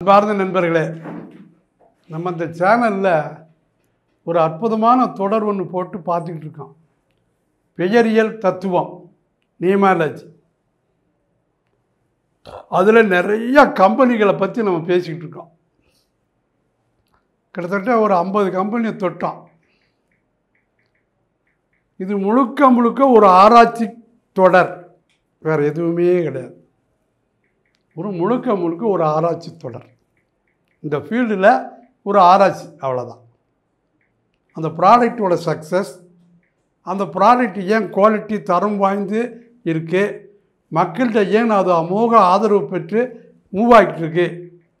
அன்பார்ந்த நண்பர்களே நம்ம இந்த சேனலில் ஒரு அற்புதமான தொடர் ஒன்று போட்டு பார்த்துக்கிட்டு இருக்கோம் பெயரியல் தத்துவம் நியமாலஜி அதில் நிறைய கம்பெனிகளை பற்றி நம்ம பேசிக்கிட்டு இருக்கோம் கிட்டத்தட்ட ஒரு ஐம்பது கம்பெனியை தொட்டோம் இது முழுக்க முழுக்க ஒரு ஆராய்ச்சி தொடர் வேறு எதுவுமே கிடையாது ஒரு முழுக்க முழுக்க ஒரு ஆராய்ச்சி தொடர் இந்த ஃபீல்டில் ஒரு ஆராய்ச்சி அவ்வளோதான் அந்த ப்ராடக்டோட சக்ஸஸ் அந்த ப்ராடக்ட் ஏன் குவாலிட்டி தரம் வாய்ந்து இருக்குது மக்கள்கிட்ட ஏன் அது அமோக ஆதரவு பெற்று மூவ் ஆகிட்டு இருக்கு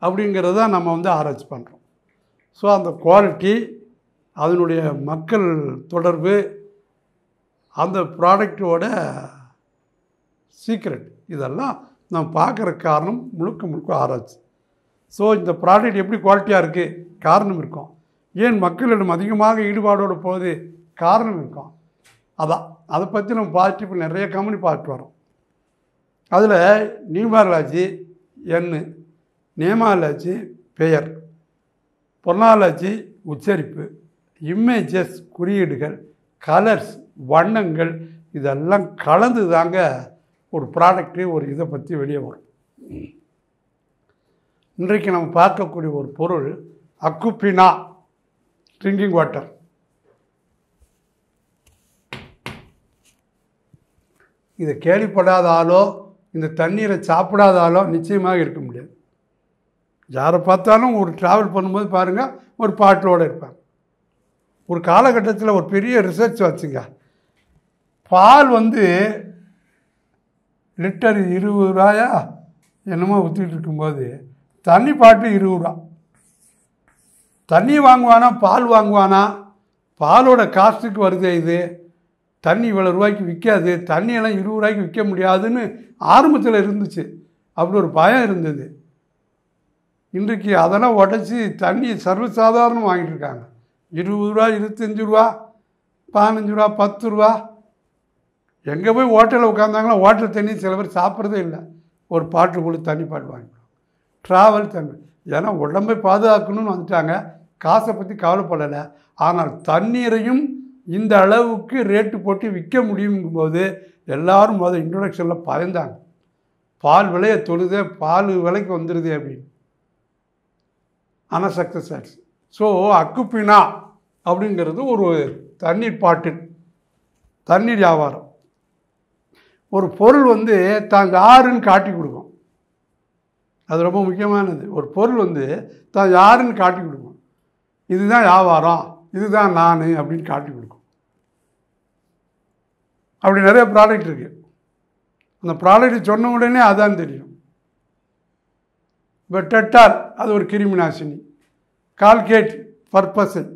அப்படிங்கிறத நம்ம வந்து ஆராய்ச்சி பண்ணுறோம் ஸோ அந்த குவாலிட்டி அதனுடைய மக்கள் தொடர்பு அந்த ப்ராடக்டோட சீக்ரெட் இதெல்லாம் நான் பார்க்குற காரணம் முழுக்க முழுக்க ஆராய்ச்சி ஸோ இந்த ப்ராடக்ட் எப்படி குவாலிட்டியாக இருக்குது காரணம் இருக்கும் ஏன் மக்களிடம் அதிகமாக ஈடுபாடோடு போகுது காரணம் இருக்கும் அதான் அதை பற்றி நம்ம பாசிட்டிவ் நிறைய கம்பெனி பார்த்துட்டு வரோம் அதில் நியூமாரலாஜி எண் நேமாலாஜி பெயர் பொருளாலாஜி உச்சரிப்பு இமேஜஸ் குறியீடுகள் கலர்ஸ் வண்ணங்கள் இதெல்லாம் கலந்து தாங்க ஒரு ப்ராடக்ட்டு ஒரு இதை பற்றி வெளியே வரும் இன்றைக்கு நம்ம பார்க்கக்கூடிய ஒரு பொருள் அக்குப்பினா ட்ரிங்கிங் வாட்டர் இதை கேள்விப்படாதாலோ இந்த தண்ணீரை சாப்பிடாதாலோ நிச்சயமாக இருக்க முடியாது யாரை பார்த்தாலும் ஒரு ட்ராவல் பண்ணும்போது பாருங்கள் ஒரு பாட்டிலோடு இருப்பாங்க ஒரு காலகட்டத்தில் ஒரு பெரிய ரிசர்ச் வச்சுங்க பால் வந்து லிட்டர் இருபது ரூபாயா என்னமோ ஊற்றிட்டு இருக்கும்போது தண்ணி பாட்டு இருபது ரூபா தண்ணி வாங்குவானா பால் வாங்குவானா பாலோட காஸ்ட்டுக்கு வருதே இது தண்ணி இவ்வளோ ரூபாய்க்கு விற்காது தண்ணியெல்லாம் இருபது ரூபாய்க்கு விற்க முடியாதுன்னு ஆரம்பத்தில் இருந்துச்சு அப்படி ஒரு பயம் இருந்தது இன்றைக்கு அதெல்லாம் உடச்சி தண்ணி சர்வசாதாரணம் வாங்கிட்டு இருக்காங்க இருபது ரூபா இருபத்தஞ்சி ரூபா பதினஞ்சு ரூபா பத்து ரூபா எங்கே போய் ஹோட்டலில் உட்காந்தாங்களோ ஹோட்டல் தண்ணி சில பேர் சாப்பிட்றதே இல்லை ஒரு பாட்டில் கொடுத்து தண்ணி பாட்டு வாங்கிக்கணும் ட்ராவல் தண்ணி ஏன்னா உடம்பை பாதுகாக்கணும்னு வந்துட்டாங்க காசை பற்றி கவலைப்படலை ஆனால் தண்ணீரையும் இந்த அளவுக்கு ரேட்டு போட்டு விற்க முடியுங்கும்போது எல்லோரும் முதல் இன்ட்ரொடக்ஷனில் பயந்தாங்க பால் விலையை தொழுதே பால் விலைக்கு வந்துடுது அப்படின்னு ஆனால் சக்ஸஸ் ஆகிடுச்சு ஸோ அக்குப்பினா அப்படிங்கிறது ஒரு தண்ணீர் பாட்டில் தண்ணீர் வியாபாரம் ஒரு பொருள் வந்து தாங்க யாருன்னு காட்டி கொடுக்கும் அது ரொம்ப முக்கியமானது ஒரு பொருள் வந்து தான் யாருன்னு காட்டி கொடுக்கும் இதுதான் வியாபாரம் இதுதான் நான் அப்படின்னு காட்டி கொடுக்கும் அப்படி நிறைய ப்ராடக்ட் இருக்குது அந்த ப்ராடக்ட் சொன்ன உடனே அதான் தெரியும் இப்போ டெட்டால் அது ஒரு கிருமி நாசினி கால்கேட் பர்பஸன்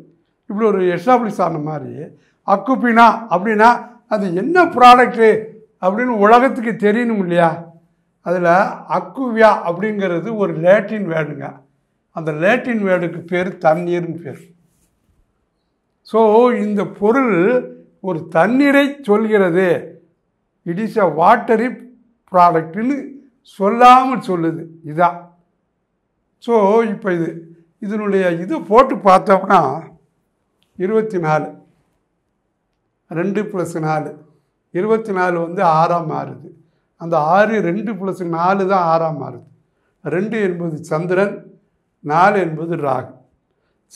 இப்படி ஒரு எஸ்டாப்ளிஷ் ஆன மாதிரி அக்குப்பினா அப்படின்னா அது என்ன ப்ராடக்ட்டு அப்படின்னு உலகத்துக்கு தெரியணும் இல்லையா அதில் அக்குவியா அப்படிங்கிறது ஒரு லேட்டின் வேர்டுங்க அந்த லேட்டின் வேர்டுக்கு பேர் தண்ணீர்னு பேர் ஸோ இந்த பொருள் ஒரு தண்ணீரை சொல்கிறது இட் இஸ் அ வாட்டரி ப்ராடக்ட்னு சொல்லாமல் சொல்லுது இதான் ஸோ இப்போ இது இதனுடைய இது போட்டு பார்த்தோம்னா இருபத்தி நாலு ரெண்டு ப்ளஸ் நாலு இருபத்தி நாலு வந்து ஆறாக மாறுது அந்த ஆறு ரெண்டு ப்ளஸ் நாலு தான் ஆறாக மாறுது ரெண்டு என்பது சந்திரன் நாலு என்பது ராகு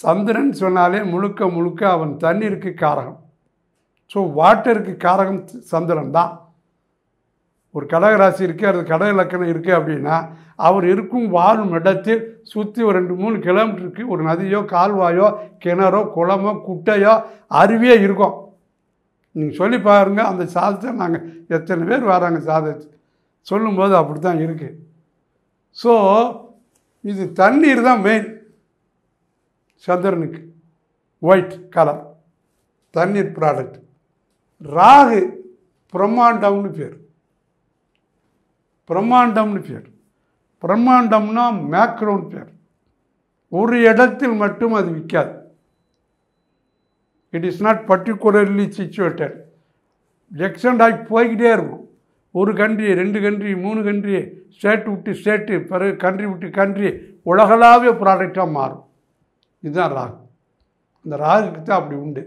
சந்திரன் சொன்னாலே முழுக்க முழுக்க அவன் தண்ணீருக்கு காரகம் ஸோ வாட்டருக்கு காரகம் சந்திரன் தான் ஒரு கடகராசி இருக்குது அது கடக இலக்கணம் இருக்குது அப்படின்னா அவர் இருக்கும் வாழும் இடத்தில் சுற்றி ஒரு ரெண்டு மூணு கிலோமீட்டருக்கு ஒரு நதியோ கால்வாயோ கிணறோ குளமோ குட்டையோ அருவியே இருக்கும் நீங்கள் சொல்லி பாருங்கள் அந்த சாதத்தை நாங்கள் எத்தனை பேர் வராங்க சாதத்து சொல்லும்போது அப்படி தான் இருக்குது ஸோ இது தண்ணீர் தான் மெயின் சந்திரனுக்கு ஒயிட் கலர் தண்ணீர் ப்ராடக்ட் ராகு பிரம்மாண்டம்னு பேர் பிரம்மாண்டம்னு பேர் பிரம்மாண்டம்னா மேக்ரோன்னு பேர் ஒரு இடத்தில் மட்டும் அது விற்காது it is not particularly situated extend ஆகி போய்கிட்டே இருக்கும் ஒரு கண்ட்ரி ரெண்டு கண்ட்ரி மூணு கண்ட்ரி ஸ்டேட் விட்டு ஸ்டேட்டு பிறகு கண்ட்ரி விட்டு கண்ட்ரி உலகளாவிய ப்ராடக்டாக மாறும் இதுதான் ராகு இந்த ராகுக்கு தான் அப்படி உண்டு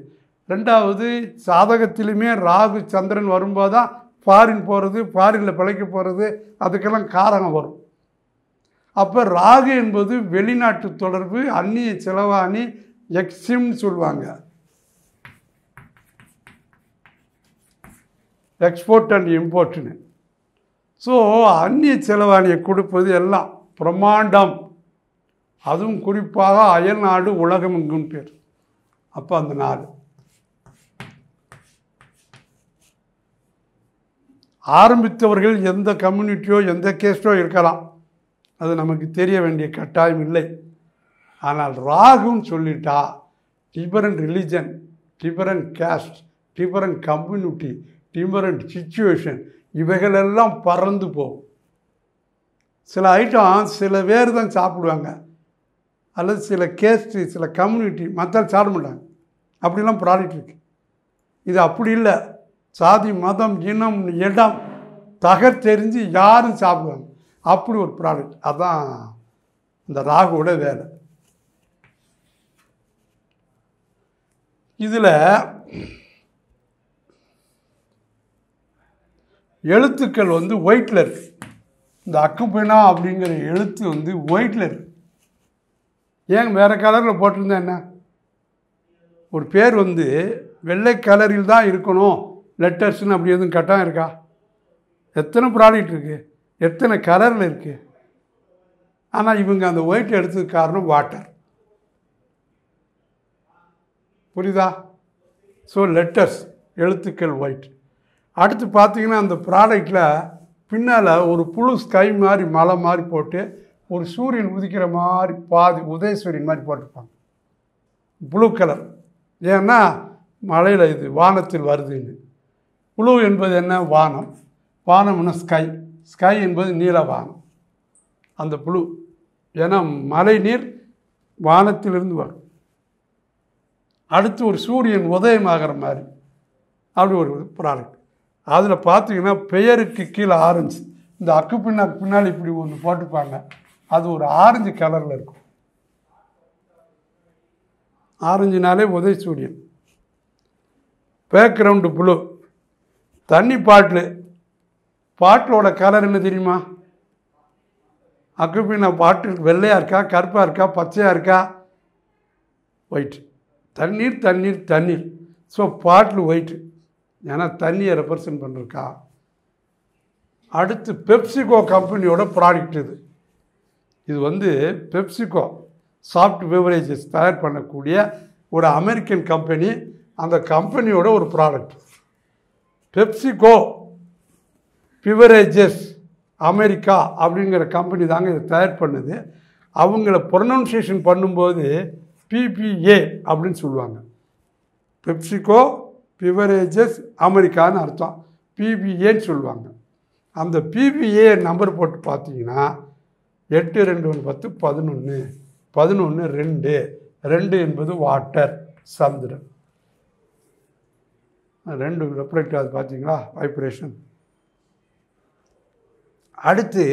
ரெண்டாவது சாதகத்திலுமே ராகு சந்திரன் வரும்போது தான் ஃபாரின் போகிறது ஃபாரினில் பிழைக்க போகிறது அதுக்கெல்லாம் காரகம் வரும் அப்போ ராகு என்பது வெளிநாட்டு தொடர்பு அந்நிய செலவாணி எக்ஸிம்னு சொல்லுவாங்க எக்ஸ்போர்ட் அண்ட் இம்போர்ட்னு ஸோ அந்நிய செலவாணியை கொடுப்பது எல்லாம் பிரம்மாண்டம் அதுவும் குறிப்பாக அயல் நாடு உலகம் எங்கும் பேர் அப்போ அந்த நாடு ஆரம்பித்தவர்கள் எந்த கம்யூனிட்டியோ எந்த கேஸ்டோ இருக்கலாம் அது நமக்கு தெரிய வேண்டிய கட்டாயம் இல்லை ஆனால் ராகுன்னு சொல்லிட்டா different religion different caste different community different situation இவைகளெல்லாம் பறந்து போகும் சில ஐட்டம் சில பேர் தான் சாப்பிடுவாங்க அல்லது சில கேஸ்ட்டு சில கம்யூனிட்டி மற்ற சாப்பிட மாட்டாங்க அப்படிலாம் ப்ராடக்ட் இருக்குது இது அப்படி இல்லை சாதி மதம் இனம் இடம் தகர்த்தெறிஞ்சு யாரும் சாப்பிடுவாங்க அப்படி ஒரு ப்ராடக்ட் அதான் இந்த ராகுவோட வேலை இதில் எழுத்துக்கள் வந்து ஒயிட்டில் இருக்குது இந்த அக்குபெனா அப்படிங்கிற எழுத்து வந்து ஒயிட்டில் இருக்குது ஏன் வேறு கலரில் போட்டிருந்தா என்ன ஒரு பேர் வந்து வெள்ளை கலரில் தான் இருக்கணும் லெட்டர்ஸ்னு அப்படி எதுவும் கட்டாயம் இருக்கா எத்தனை ப்ராடக்ட் இருக்குது எத்தனை கலரில் இருக்குது ஆனால் இவங்க அந்த ஒயிட் எடுத்ததுக்கு காரணம் வாட்டர் புரியுதா ஸோ லெட்டர்ஸ் எழுத்துக்கள் ஒயிட் அடுத்து பார்த்திங்கன்னா அந்த ப்ராடக்டில் பின்னால் ஒரு புழு ஸ்கை மாதிரி மலை மாதிரி போட்டு ஒரு சூரியன் உதிக்கிற மாதிரி பாதி உதயசூரியன் மாதிரி போட்டிருப்பாங்க ப்ளூ கலர் ஏன்னா மழையில் இது வானத்தில் வருதுன்னு புழு என்பது என்ன வானம் வானம்னா ஸ்கை ஸ்கை என்பது நீல வானம் அந்த புழு ஏன்னா மழை நீர் வானத்திலிருந்து வரும் அடுத்து ஒரு சூரியன் உதயமாகிற மாதிரி அப்படி ஒரு ப்ராடக்ட் அதில் பார்த்தீங்கன்னா பெயருக்கு கீழே ஆரஞ்சு இந்த அக்கு பின்னாக்கு பின்னால் இப்படி ஒன்று போட்டுப்பாங்க அது ஒரு ஆரஞ்சு கலரில் இருக்கும் ஆரஞ்சுனாலே உதவி சூரியன் பேக்ரவுண்டு புளு தண்ணி பாட்டில் பாட்டிலோட கலர் என்ன தெரியுமா அக்குப்பின்னா பாட்டில் வெள்ளையாக இருக்கா கருப்பாக இருக்கா பச்சையாக இருக்கா ஒயிட் தண்ணீர் தண்ணீர் தண்ணீர் ஸோ பாட்டில் ஒயிட்டு ஏன்னா தண்ணியை ரெப்ரசன்ட் பண்ணிருக்கா அடுத்து பெப்சிகோ கம்பெனியோட ப்ராடக்ட் இது இது வந்து பெப்சிகோ சாஃப்ட் பெவரேஜஸ் தயார் பண்ணக்கூடிய ஒரு அமெரிக்கன் கம்பெனி அந்த கம்பெனியோட ஒரு ப்ராடக்ட் பெப்சிகோ பிவரேஜஸ் அமெரிக்கா அப்படிங்கிற கம்பெனி தாங்க இதை தயார் பண்ணுது அவங்கள ப்ரொனன்சியேஷன் பண்ணும்போது பிபிஏ அப்படின்னு சொல்லுவாங்க பெப்சிகோ பிவரேஜஸ் அமெரிக்கான்னு அர்த்தம் பிபிஏன்னு சொல்லுவாங்க அந்த பிபிஏ நம்பர் போட்டு பார்த்தீங்கன்னா எட்டு ரெண்டு ஒன்று பத்து பதினொன்று பதினொன்று ரெண்டு ரெண்டு என்பது வாட்டர் சந்திரன் ரெண்டு ரெப்ரெக்ட் ஆகுது பார்த்தீங்களா வைப்ரேஷன் அடுத்து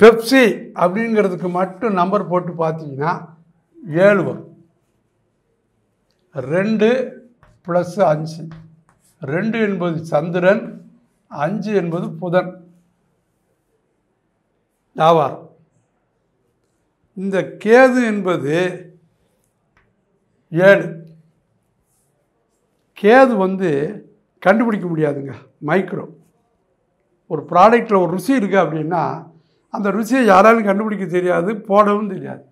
பெப்சி அப்படிங்கிறதுக்கு மட்டும் நம்பர் போட்டு பார்த்தீங்கன்னா ஏழு வரும் ரெண்டு ப்ளஸ் அஞ்சு ரெண்டு என்பது சந்திரன் அஞ்சு என்பது புதன் ஆவார் இந்த கேது என்பது ஏழு கேது வந்து கண்டுபிடிக்க முடியாதுங்க மைக்ரோ ஒரு ப்ராடக்டில் ஒரு ருசி இருக்குது அப்படின்னா அந்த ருசியை யாராலும் கண்டுபிடிக்க தெரியாது போடவும் தெரியாது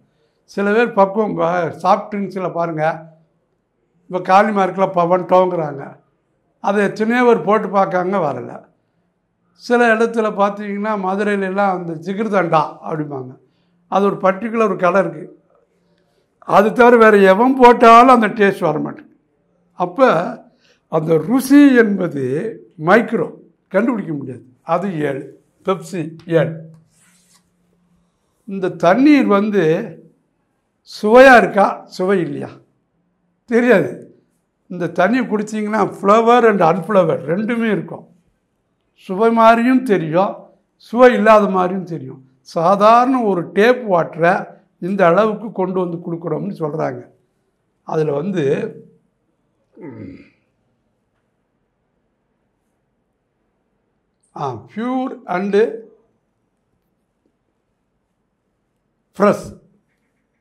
சில பேர் பக்குவம் சாஃப்ட் ட்ரிங்க்ஸில் பாருங்கள் இப்போ காலி பவன் பவன்ட்டோங்கிறாங்க அதை எத்தனையோ ஒரு போட்டு பார்க்காங்க வரலை சில இடத்துல பார்த்தீங்கன்னா மதுரையிலலாம் அந்த ஜிகிர்தண்டா அப்படிம்பாங்க அது ஒரு பர்டிகுலர் ஒரு கலை இருக்குது அது தவிர வேறு எவன் போட்டாலும் அந்த டேஸ்ட் மாட்டேங்குது அப்போ அந்த ருசி என்பது மைக்ரோ கண்டுபிடிக்க முடியாது அது ஏழு பெப்சி ஏழு இந்த தண்ணீர் வந்து சுவையாக இருக்கா சுவை இல்லையா தெரியாது இந்த தண்ணி குடிச்சிங்கன்னா ஃப்ளவர் அண்ட் அன்ஃப்ளவர் ரெண்டுமே இருக்கும் சுவை மாதிரியும் தெரியும் சுவை இல்லாத மாதிரியும் தெரியும் சாதாரண ஒரு டேப் வாட்டரை இந்த அளவுக்கு கொண்டு வந்து கொடுக்குறோம்னு சொல்கிறாங்க அதில் வந்து ஆ ப்யூர் அண்டு ஃப்ரெஷ்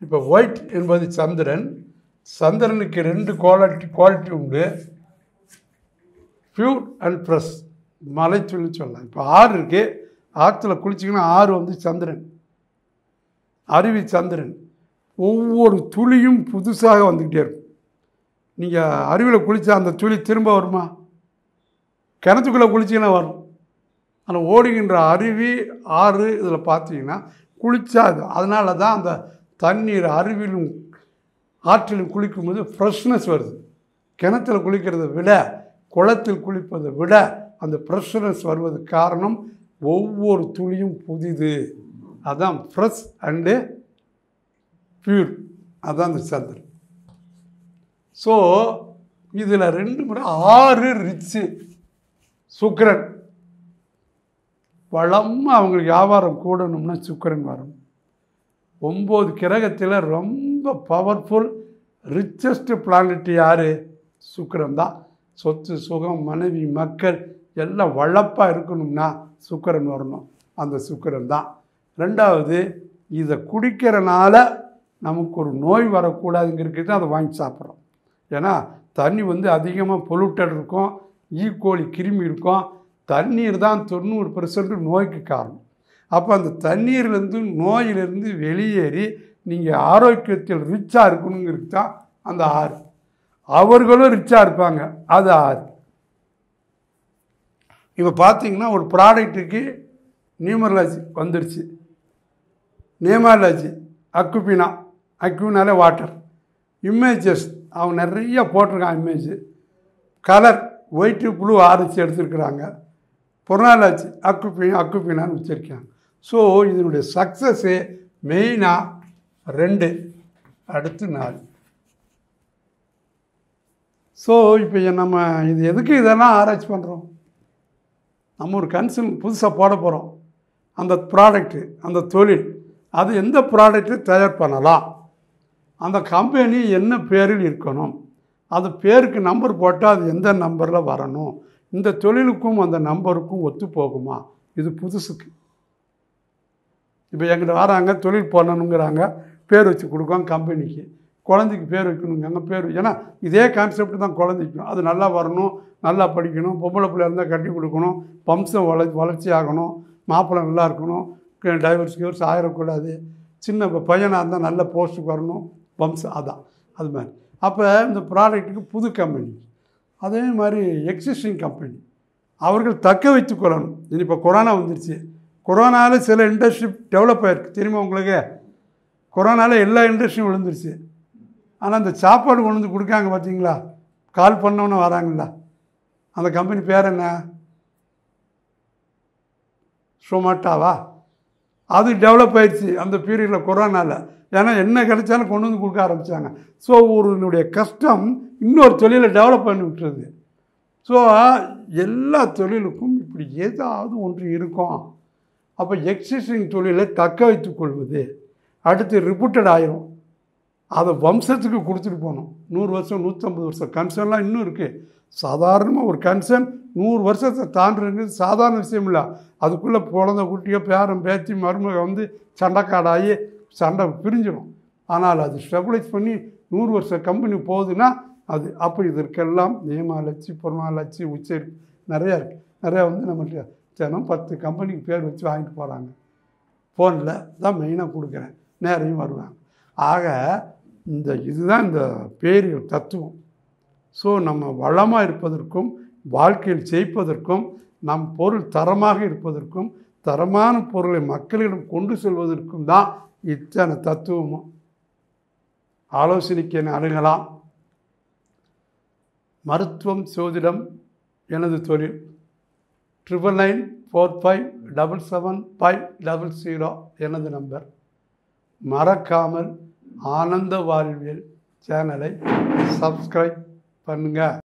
இப்போ ஒயிட் என்பது சந்திரன் சந்திரனுக்கு ரெண்டு குவாலிட்டி குவாலிட்டி உண்டு ப்யூர் அண்ட் ஃப்ரெஷ் மலைத்துள்ளி சொல்லலாம் இப்போ ஆறு இருக்குது ஆற்றுல குளிச்சிங்கன்னா ஆறு வந்து சந்திரன் அருவி சந்திரன் ஒவ்வொரு துளியும் புதுசாக வந்துக்கிட்டே இருக்கும் நீங்கள் அருவியில் குளித்தா அந்த துளி திரும்ப வருமா கிணத்துக்குள்ளே குளிச்சிங்கன்னா வரும் ஆனால் ஓடுகின்ற அருவி ஆறு இதில் பார்த்தீங்கன்னா குளித்தா அது அதனால தான் அந்த தண்ணீர் அருவிலும் குளிக்கும் குளிக்கும்போது ஃப்ரெஷ்னஸ் வருது கிணத்துல குளிக்கிறத விட குளத்தில் குளிப்பதை விட அந்த ஃப்ரெஷ்னஸ் வருவது காரணம் ஒவ்வொரு துளியும் புதிது அதான் ஃப்ரெஷ் அண்டு பியூர் அதான் அந்த சந்திரன் ஸோ இதில் ரெண்டு முறை ஆறு ரிச்சு சுக்கரன் வளமாக அவங்களுக்கு வியாபாரம் கூடணும்னா சுக்கரன் வரணும் ஒம்பது கிரகத்தில் ரொம்ப பவர்ஃபுல் ரிச்சஸ்ட் பிளானட் யார் சுக்கரம்தான் தான் சொத்து சுகம் மனைவி மக்கள் எல்லாம் வளப்பாக இருக்கணும்னா சுக்கரன் வரணும் அந்த சுக்கரன் தான் ரெண்டாவது இதை குடிக்கிறனால நமக்கு ஒரு நோய் வரக்கூடாதுங்கிறது அதை வாங்கி சாப்பிட்றோம் ஏன்னா தண்ணி வந்து அதிகமாக பொலுட்டட் இருக்கும் கோழி e. கிருமி இருக்கும் தண்ணீர் தான் தொண்ணூறு பெர்சன்ட் நோய்க்கு காரணம் அப்போ அந்த தண்ணீர்லேருந்து நோயிலிருந்து வெளியேறி நீங்கள் ஆரோக்கியத்தில் ரிச்சாக இருக்கணுங்கிறது தான் அந்த ஆறு அவர்களும் ரிச்சாக இருப்பாங்க அது ஆறு இப்போ பார்த்தீங்கன்னா ஒரு ப்ராடக்ட்டுக்கு நியூமரலாஜி வந்துடுச்சு நியூமரலாஜி அக்குப்பினா அக்குப்பினாலே வாட்டர் இமேஜஸ் அவங்க நிறைய போட்டிருக்கான் இமேஜ் கலர் ஒயிட்டு ப்ளூ ஆரிச்சு எடுத்துருக்குறாங்க பொருளாளாச்சு அக்குப்பி அக்குப்பினான்னு வச்சுருக்காங்க ஸோ இதனுடைய சக்ஸஸ்ஸு மெயினாக ரெண்டு அடுத்து நாள் ஸோ இப்போ நம்ம இது எதுக்கு இதெல்லாம் ஆராய்ச்சி பண்ணுறோம் நம்ம ஒரு கன்சல் புதுசாக போட போகிறோம் அந்த ப்ராடக்ட்டு அந்த தொழில் அது எந்த ப்ராடக்ட்டு தயார் பண்ணலாம் அந்த கம்பெனி என்ன பேரில் இருக்கணும் அது பேருக்கு நம்பர் போட்டால் அது எந்த நம்பரில் வரணும் இந்த தொழிலுக்கும் அந்த நம்பருக்கும் ஒத்து போகுமா இது புதுசுக்கு இப்போ எங்கிட்ட வராங்க தொழில் பண்ணணுங்கிறாங்க பேர் வச்சு கொடுக்கோம் கம்பெனிக்கு குழந்தைக்கு பேர் வைக்கணுங்காங்க பேர் ஏன்னா இதே கான்செப்ட் தான் குழந்தைக்கும் அது நல்லா வரணும் நல்லா படிக்கணும் பொம்பளை பிள்ளை இருந்தால் கட்டி கொடுக்கணும் வம்சம் வள வளர்ச்சி ஆகணும் மாப்பிள்ளை நல்லா இருக்கணும் டைவர்ஸ் கிவர்ஸ் ஆகிடக்கூடாது சின்ன பையனாக இருந்தால் நல்ல போஸ்ட்டுக்கு வரணும் வம்சம் அதான் அது மாதிரி அப்போ இந்த ப்ராடக்ட்டுக்கு புது கம்பெனி அதே மாதிரி எக்ஸிஸ்டிங் கம்பெனி அவர்கள் தக்க வைத்து கொள்ளணும் இப்போ கொரோனா வந்துருச்சு கொரோனாவில் சில இண்டஸ்ட்ரி டெவலப் ஆகிருக்கு தெரியுமா உங்களுக்கு கொரோனாவில் எல்லா இண்டஸ்ட்ரியும் விழுந்துருச்சு ஆனால் அந்த சாப்பாடு கொண்டு வந்து கொடுக்காங்க பார்த்தீங்களா கால் பண்ணவொன்னே வராங்களா அந்த கம்பெனி பேர் என்ன சோமாட்டாவா அது டெவலப் ஆயிடுச்சு அந்த பீரியடில் கொரோனாவில் ஏன்னா என்ன கிடைச்சாலும் கொண்டு வந்து கொடுக்க ஆரம்பித்தாங்க ஸோ ஒருனுடைய கஷ்டம் இன்னொரு தொழிலை டெவலப் பண்ணி விட்டுருது ஸோ எல்லா தொழிலுக்கும் இப்படி ஏதாவது ஒன்று இருக்கும் அப்போ எக்ஸிஸ்டிங் தொழிலை தக்க வைத்து கொள்வது அடுத்து ரிப்பூட்டட் ஆயிரும் அதை வம்சத்துக்கு கொடுத்துட்டு போகணும் நூறு வருஷம் நூற்றம்பது வருஷம் கன்சர்ன்லாம் இன்னும் இருக்குது சாதாரணமாக ஒரு கன்சர்ன் நூறு வருஷத்தை தாண்டுறது சாதாரண விஷயம் இல்லை அதுக்குள்ளே குழந்த குட்டியோ பேரம் பேத்தி மருமக வந்து சண்டைக்காடாகி சண்டை பிரிஞ்சிடும் ஆனால் அது ஸ்டெபிளைஸ் பண்ணி நூறு வருஷம் கம்பெனி போகுதுன்னா அது அப்போ இதற்கெல்லாம் நியமாலட்சி பொருமாலட்சி உச்சரி நிறையா இருக்குது நிறையா வந்து நம்மகிட்ட தினம் பத்து கம்பெனிக்கு பேர் வச்சு வாங்கிட்டு போகிறாங்க ஃபோனில் தான் மெயினாக கொடுக்குறேன் நேரையும் வருவாங்க ஆக இந்த இதுதான் இந்த பேரியல் தத்துவம் ஸோ நம்ம வளமாக இருப்பதற்கும் வாழ்க்கையில் ஜெயிப்பதற்கும் நம் பொருள் தரமாக இருப்பதற்கும் தரமான பொருளை மக்களிடம் கொண்டு செல்வதற்கும் தான் இத்தனை தத்துவமும் ஆலோசனைக்கு என்னை அணுகலாம் மருத்துவம் சோதிடம் எனது தொழில் triple nine four five double seven five double zero எனது நம்பர் மறக்காமல் ஆனந்த வாழ்வியல் சேனலை சப்ஸ்கிரைப் பண்ணுங்கள்